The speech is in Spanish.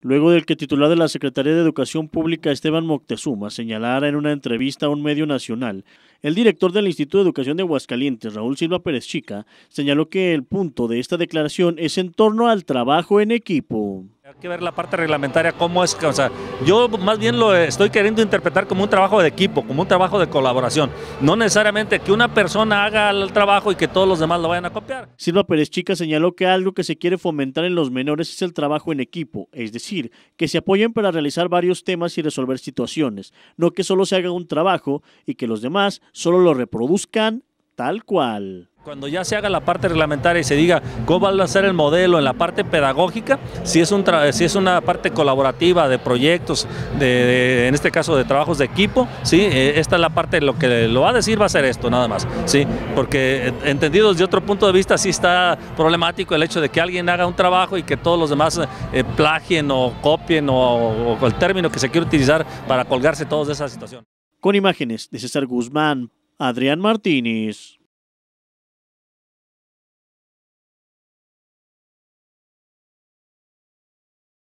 luego del que titular de la Secretaría de Educación Pública Esteban Moctezuma señalara en una entrevista a un medio nacional, el director del Instituto de Educación de Huascalientes, Raúl Silva Pérez Chica, señaló que el punto de esta declaración es en torno al trabajo en equipo que ver la parte reglamentaria, cómo es o sea, yo más bien lo estoy queriendo interpretar como un trabajo de equipo, como un trabajo de colaboración. No necesariamente que una persona haga el trabajo y que todos los demás lo vayan a copiar. Silva Pérez Chica señaló que algo que se quiere fomentar en los menores es el trabajo en equipo, es decir, que se apoyen para realizar varios temas y resolver situaciones, no que solo se haga un trabajo y que los demás solo lo reproduzcan tal cual. Cuando ya se haga la parte reglamentaria y se diga cómo va a ser el modelo en la parte pedagógica, si es, un si es una parte colaborativa de proyectos, de, en este caso de trabajos de equipo, ¿sí? Eh, esta es la parte, lo que lo va a decir va a ser esto nada más, ¿sí? porque eh, entendidos de otro punto de vista sí está problemático el hecho de que alguien haga un trabajo y que todos los demás eh, plagien o copien o, o el término que se quiere utilizar para colgarse todos de esa situación. Con imágenes de César Guzmán, Adrián Martínez.